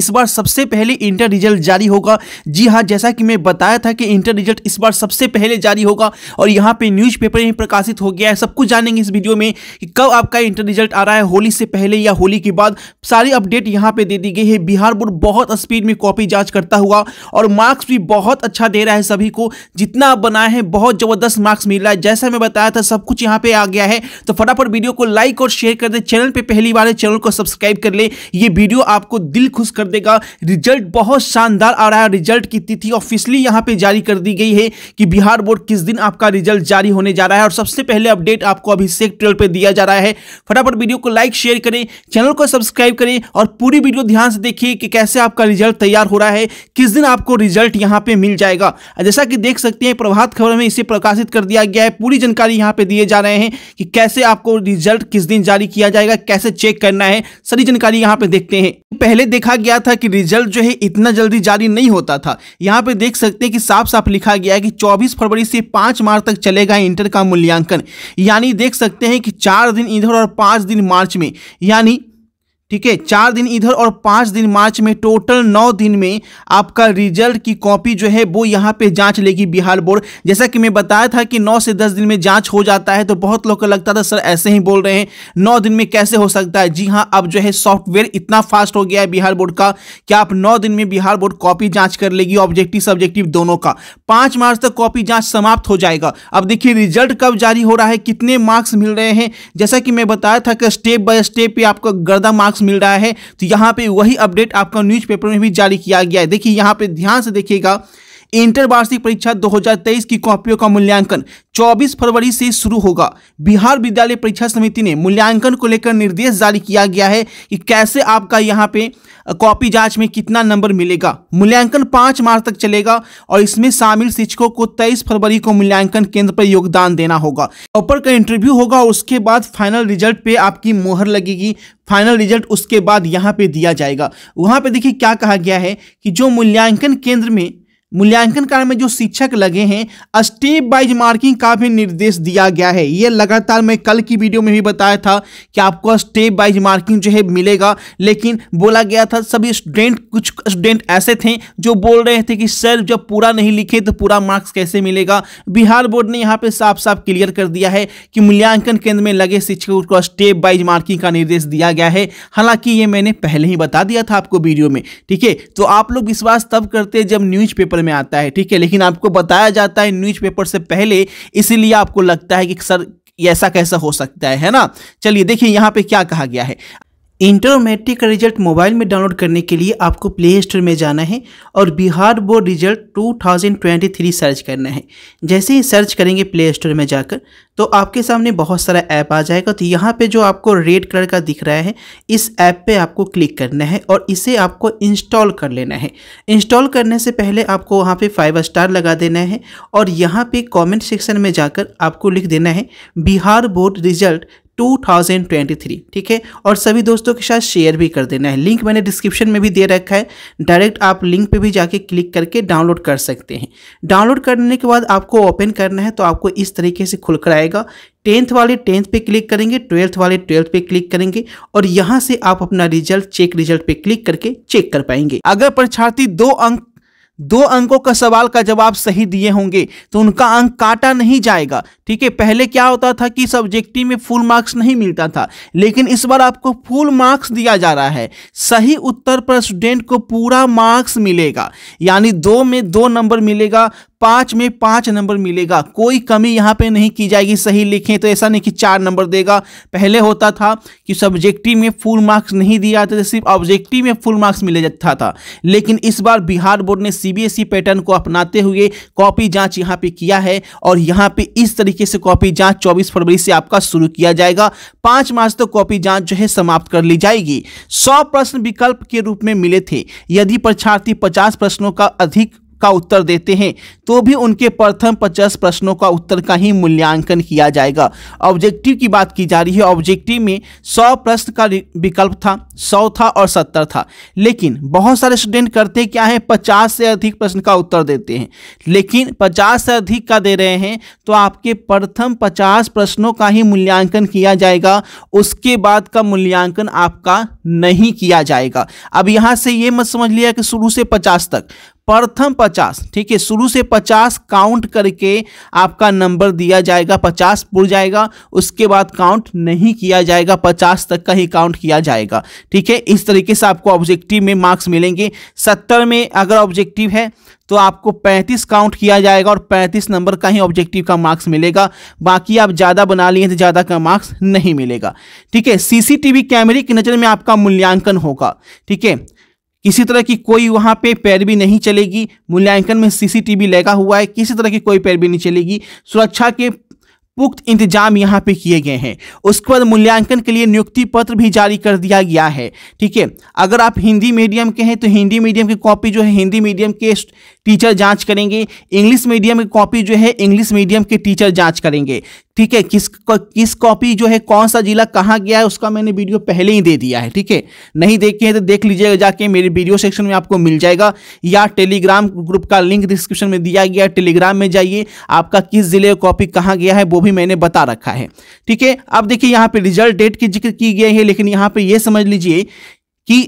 इस बार सबसे पहले इंटर रिजल्ट जारी होगा जी हाँ जैसा कि मैं बताया था कि इंटर रिजल्ट इस बार सबसे पहले जारी होगा और यहाँ पे न्यूज़पेपर में प्रकाशित हो गया है सब कुछ जानेंगे इस वीडियो में कि कब आपका इंटर रिजल्ट आ रहा है होली से पहले या होली के बाद सारी अपडेट यहाँ पे दे दी गई है बिहार बोर्ड बहुत स्पीड में कॉपी जाँच करता हुआ और मार्क्स भी बहुत अच्छा दे रहा है सभी को जितना आप बनाए हैं बहुत ज़बरदस्त मार्क्स मिल रहा है जैसा मैं बताया था सब कुछ यहाँ पे आ गया है तो फटाफट वीडियो को लाइक और शेयर कर दे चैनल पर पहली बार चैनल को सब्सक्राइब कर ले ये वीडियो आपको दिल खुश कर कर देगा रिजल्ट बहुत शानदार आ रहा है रिजल्ट की तिथि ऑफिशियली यहाँ पे जारी कर दी गई है कि बिहार बोर्ड किस दिन आपका रिजल्ट जारी होने जा रहा है और सबसे पहले अपडेट आपको अभिषेक ट्रेल पर दिया जा रहा है फटाफट वीडियो को लाइक शेयर करें चैनल को सब्सक्राइब करें और पूरी वीडियो ध्यान से देखिए कि कैसे आपका रिजल्ट तैयार हो रहा है किस दिन आपको रिजल्ट यहाँ पे मिल जाएगा जैसा कि देख सकते हैं प्रभात खबर में इसे प्रकाशित कर दिया गया है पूरी जानकारी यहाँ पे दिए जा रहे हैं कि कैसे आपको रिजल्ट किस दिन जारी किया जाएगा कैसे चेक करना है सारी जानकारी यहाँ पे देखते हैं पहले देखा गया गया था कि रिजल्ट जो है इतना जल्दी जारी नहीं होता था यहाँ पे देख सकते हैं कि साफ साफ लिखा गया है कि 24 फरवरी से 5 मार्च तक चलेगा इंटर का मूल्यांकन यानी देख सकते हैं कि चार दिन इधर और पाँच दिन मार्च में यानी ठीक है चार दिन इधर और पाँच दिन मार्च में टोटल नौ दिन में आपका रिजल्ट की कॉपी जो है वो यहाँ पे जांच लेगी बिहार बोर्ड जैसा कि मैं बताया था कि नौ से दस दिन में जांच हो जाता है तो बहुत लोग को लगता था सर ऐसे ही बोल रहे हैं नौ दिन में कैसे हो सकता है जी हाँ अब जो है सॉफ्टवेयर इतना फास्ट हो गया है बिहार बोर्ड का कि आप नौ दिन में बिहार बोर्ड कॉपी जाँच कर लेगी ऑब्जेक्टिव सब्जेक्टिव दोनों का पाँच मार्च तक कॉपी जाँच समाप्त हो जाएगा अब देखिए रिजल्ट कब जारी हो रहा है कितने मार्क्स मिल रहे हैं जैसा कि मैं बताया था कि स्टेप बाय स्टेप आपका गर्दा मार्क्स मार्क्स मिल रहा है तो यहाँ पे वही अपडेट आपका न्यूज़पेपर में भी जारी किया गया है देखिए यहाँ पे ध्यान से देखिएगा इंटर वार्षिक परीक्षा 2023 की कॉपियों का मूल्यांकन 24 फरवरी से शुरू होगा बिहार विद्यालय परीक्षा समिति ने मूल्यांकन को लेकर निर्देश जारी किया गया है कि कैसे आपका यहाँ पे कॉपी जांच में कितना नंबर मिलेगा मूल्यांकन 5 मार्च तक चलेगा और इसमें शामिल शिक्षकों को तेईस फरवरी को मूल्यांकन केंद्र पर योगदान देना होगा टॉपर का इंटरव्यू होगा उसके बाद फाइनल रिजल्ट पे आपकी मोहर लगेगी फाइनल रिजल्ट उसके बाद यहाँ पे दिया जाएगा वहाँ पे देखिए क्या कहा गया है कि जो मूल्यांकन केंद्र में मूल्यांकन कार्य में जो शिक्षक लगे हैं स्टेप वाइज मार्किंग का भी निर्देश दिया गया है ये लगातार मैं कल की वीडियो में भी बताया था कि आपको स्टेप वाइज मार्किंग जो है मिलेगा लेकिन बोला गया था सभी स्टूडेंट कुछ स्टूडेंट ऐसे थे जो बोल रहे थे कि सर जब पूरा नहीं लिखे तो पूरा मार्क्स कैसे मिलेगा बिहार बोर्ड ने यहाँ पर साफ साफ क्लियर कर दिया है कि मूल्यांकन केंद्र में लगे शिक्षकों को स्टेप वाइज मार्किंग का निर्देश दिया गया है हालांकि ये मैंने पहले ही बता दिया था आपको वीडियो में ठीक है तो आप लोग विश्वास तब करते जब पेपर में आता है ठीक है लेकिन आपको बताया जाता है न्यूज़पेपर से पहले इसीलिए आपको लगता है कि सर ऐसा कैसा हो सकता है है ना चलिए देखिए यहाँ पे क्या कहा गया है इंटर मैट्रिक का रिजल्ट मोबाइल में डाउनलोड करने के लिए आपको प्ले स्टोर में जाना है और बिहार बोर्ड रिजल्ट 2023 सर्च करना है जैसे ही सर्च करेंगे प्ले स्टोर में जाकर तो आपके सामने बहुत सारा ऐप आ जाएगा तो यहाँ पे जो आपको रेड कलर का दिख रहा है इस ऐप पे आपको क्लिक करना है और इसे आपको इंस्टॉल कर लेना है इंस्टॉल करने से पहले आपको वहाँ पर फाइव स्टार लगा देना है और यहाँ पर कॉमेंट सेक्शन में जाकर आपको लिख देना है बिहार बोर्ड रिजल्ट 2023 ठीक है और सभी दोस्तों के साथ शेयर भी कर देना है लिंक मैंने डिस्क्रिप्शन में भी दे रखा है डायरेक्ट आप लिंक पे भी जाके क्लिक करके डाउनलोड कर सकते हैं डाउनलोड करने के बाद आपको ओपन करना है तो आपको इस तरीके से खुलकर आएगा टेंथ वाले टेंथ पे क्लिक करेंगे ट्वेल्थ वाले ट्वेल्थ पे क्लिक करेंगे और यहाँ से आप अपना रिजल्ट चेक रिजल्ट पे क्लिक करके चेक कर पाएंगे अगर परीक्षार्थी दो अंक दो अंकों का सवाल का जवाब सही दिए होंगे तो उनका अंक काटा नहीं जाएगा ठीक है पहले क्या होता था कि सब्जेक्टिव में फुल मार्क्स नहीं मिलता था लेकिन इस बार आपको फुल मार्क्स दिया जा रहा है सही उत्तर पर स्टूडेंट को पूरा मार्क्स मिलेगा यानी दो में दो नंबर मिलेगा पांच में पांच नंबर मिलेगा कोई कमी यहाँ पे नहीं की जाएगी सही लिखें तो ऐसा नहीं कि चार नंबर देगा पहले होता था कि सब्जेक्टिव में फुल मार्क्स नहीं दिया जाते थे सिर्फ ऑब्जेक्टिव में फुल मार्क्स मिले जाता था लेकिन इस बार बिहार बोर्ड ने सीबीएसई पैटर्न e को अपनाते हुए कॉपी जाँच यहाँ पर किया है और यहाँ पर इस तरीके से कॉपी जाँच चौबीस फरवरी से आपका शुरू किया जाएगा पाँच मार्च तक तो कॉपी जाँच जो है समाप्त कर ली जाएगी सौ प्रश्न विकल्प के रूप में मिले थे यदि परीक्षार्थी पचास प्रश्नों का अधिक का उत्तर देते हैं तो भी उनके प्रथम 50 प्रश्नों का उत्तर का ही मूल्यांकन किया जाएगा ऑब्जेक्टिव की बात की जा रही है ऑब्जेक्टिव में 100 प्रश्न का विकल्प था 100 था और 70 था लेकिन बहुत सारे स्टूडेंट करते क्या है 50 से अधिक प्रश्न का उत्तर देते हैं लेकिन 50 से अधिक का दे रहे हैं तो आपके प्रथम पचास प्रश्नों का ही मूल्यांकन किया जाएगा उसके बाद का मूल्यांकन आपका नहीं किया जाएगा अब यहाँ से ये मत समझ लिया कि शुरू से पचास तक प्रथम पचास ठीक है शुरू से पचास काउंट करके आपका नंबर दिया जाएगा पचास पुर जाएगा उसके बाद काउंट नहीं किया जाएगा पचास तक का ही काउंट किया जाएगा ठीक है इस तरीके से आपको ऑब्जेक्टिव में मार्क्स मिलेंगे सत्तर में अगर ऑब्जेक्टिव है तो आपको 35 काउंट किया जाएगा और 35 नंबर का ही ऑब्जेक्टिव का मार्क्स मिलेगा बाकी आप ज़्यादा बना लिए तो ज़्यादा का मार्क्स नहीं मिलेगा ठीक है सीसीटीवी कैमरे की नज़र में आपका मूल्यांकन होगा ठीक है किसी तरह की कोई वहाँ पे पैरवी नहीं चलेगी मूल्यांकन में सीसीटीवी लगा हुआ है किसी तरह की कोई पैरवी नहीं चलेगी सुरक्षा के पुख्त इंतजाम यहाँ पे किए गए हैं उसके बाद मूल्यांकन के लिए नियुक्ति पत्र भी जारी कर दिया गया है ठीक है अगर आप हिंदी मीडियम के हैं तो हिंदी मीडियम की कॉपी जो है हिंदी मीडियम के टीचर जांच करेंगे इंग्लिश मीडियम की कॉपी जो है इंग्लिश मीडियम के टीचर जांच करेंगे ठीक है किस किस कॉपी जो है कौन सा जिला कहाँ गया है उसका मैंने वीडियो पहले ही दे दिया है ठीक है नहीं देखे हैं तो देख लीजिएगा जाके मेरे वीडियो सेक्शन में आपको मिल जाएगा या टेलीग्राम ग्रुप का लिंक डिस्क्रिप्शन में दिया गया टेलीग्राम में जाइए आपका किस जिले का कॉपी कहाँ गया है वो भी मैंने बता रखा है ठीक है अब देखिए यहाँ पर रिजल्ट डेट की जिक्र की गई है लेकिन यहाँ पर यह समझ लीजिए कि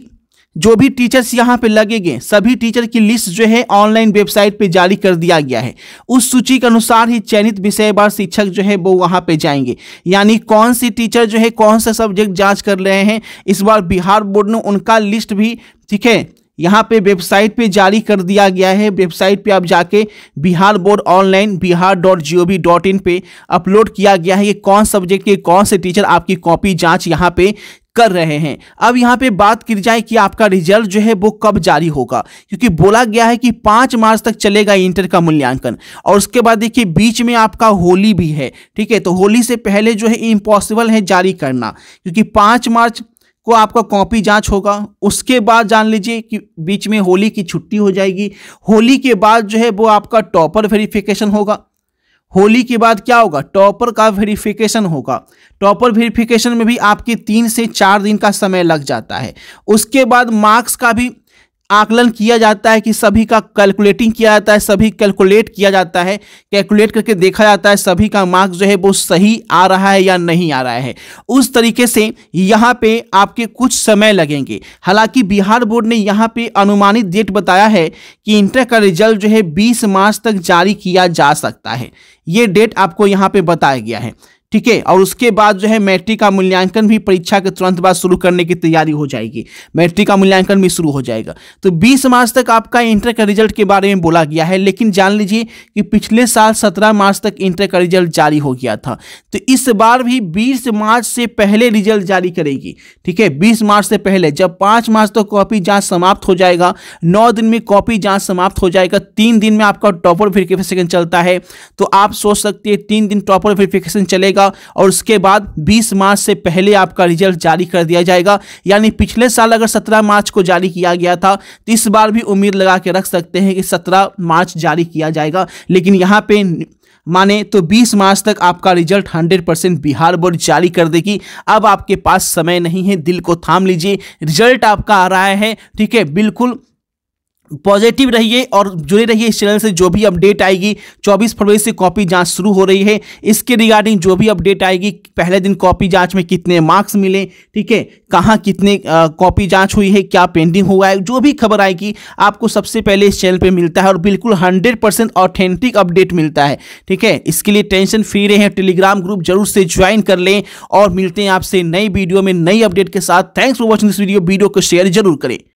जो भी टीचर्स यहाँ पे लगेंगे सभी टीचर की लिस्ट जो है ऑनलाइन वेबसाइट पे जारी कर दिया गया है उस सूची के अनुसार ही चयनित विषय बार शिक्षक जो है वो वहाँ पे जाएंगे यानी कौन सी टीचर जो है कौन सा सब्जेक्ट जांच कर रहे हैं इस बार बिहार बोर्ड ने उनका लिस्ट भी ठीक है यहाँ पे वेबसाइट पे जारी कर दिया गया है वेबसाइट पे आप जाके Bihar board online Bihar dot G O V dot in पर अपलोड किया गया है ये कौन सब्जेक्ट के कौन से टीचर आपकी कॉपी जांच यहाँ पे कर रहे हैं अब यहाँ पे बात की जाए कि आपका रिजल्ट जो है वो कब जारी होगा क्योंकि बोला गया है कि पाँच मार्च तक चलेगा इंटर का मूल्यांकन और उसके बाद देखिए बीच में आपका होली भी है ठीक है तो होली से पहले जो है इम्पॉसिबल है जारी करना क्योंकि पाँच मार्च को आपका कॉपी जांच होगा उसके बाद जान लीजिए कि बीच में होली की छुट्टी हो जाएगी होली के बाद जो है वो आपका टॉपर वेरिफिकेशन होगा होली के बाद क्या होगा टॉपर का वेरिफिकेशन होगा टॉपर वेरिफिकेशन में भी आपके तीन से चार दिन का समय लग जाता है उसके बाद मार्क्स का भी आकलन किया जाता है कि सभी का कैलकुलेटिंग किया जाता है सभी कैलकुलेट किया जाता है कैलकुलेट करके देखा जाता है सभी का मार्क जो है वो सही आ रहा है या नहीं आ रहा है उस तरीके से यहाँ पे आपके कुछ समय लगेंगे हालांकि बिहार बोर्ड ने यहाँ पे अनुमानित डेट बताया है कि इंटर का रिजल्ट जो है बीस मार्च तक जारी किया जा सकता है ये डेट आपको यहाँ पर बताया गया है ठीक है और उसके बाद जो है मैट्रिक का मूल्यांकन भी परीक्षा के तुरंत बाद शुरू करने की तैयारी हो जाएगी मैट्रिक का मूल्यांकन भी शुरू हो जाएगा तो बीस मार्च तक आपका इंटर का रिजल्ट के बारे में बोला गया है लेकिन जान लीजिए कि पिछले साल सत्रह मार्च तक इंटर का रिजल्ट जारी हो गया था तो इस बार भी बीस मार्च से पहले रिजल्ट जारी करेगी ठीक है बीस मार्च से पहले जब पाँच मार्च तक कॉपी जाँच समाप्त हो जाएगा नौ दिन में कॉपी जाँच समाप्त हो जाएगा तीन दिन में आपका टॉपर वेरिफिकेशन चलता है तो आप सोच सकते हैं तीन दिन टॉपर वेरिफिकेशन चलेगा जाएगा और उसके बाद बीस मार्च से पहले आपका रिजल्ट जारी कर दिया जाएगा यानी पिछले साल अगर सत्रह मार्च को जारी किया गया था तो इस बार भी उम्मीद लगा के रख सकते हैं कि सत्रह मार्च जारी किया जाएगा लेकिन यहाँ पे माने तो 20 मार्च तक आपका रिजल्ट 100 परसेंट बिहार बोर्ड जारी कर देगी अब आपके पास समय नहीं है दिल को थाम लीजिए रिजल्ट आपका आ रहा है ठीक है बिल्कुल पॉजिटिव रहिए और जुड़े रहिए इस चैनल से जो भी अपडेट आएगी 24 फरवरी से कॉपी जांच शुरू हो रही है इसके रिगार्डिंग जो भी अपडेट आएगी पहले दिन कॉपी जांच में कितने मार्क्स मिले ठीक है कहाँ कितने कॉपी जांच हुई है क्या पेंडिंग हुआ है जो भी खबर आएगी आपको सबसे पहले इस चैनल पर मिलता है और बिल्कुल हंड्रेड परसेंट ऑथेंटिक अपडेट मिलता है ठीक है इसके लिए टेंशन फ्री रहे टेलीग्राम ग्रुप जरूर से ज्वाइन कर लें और मिलते हैं आपसे नई वीडियो में नई अपडेट के साथ thanks for watching this video video को शेयर जरूर करें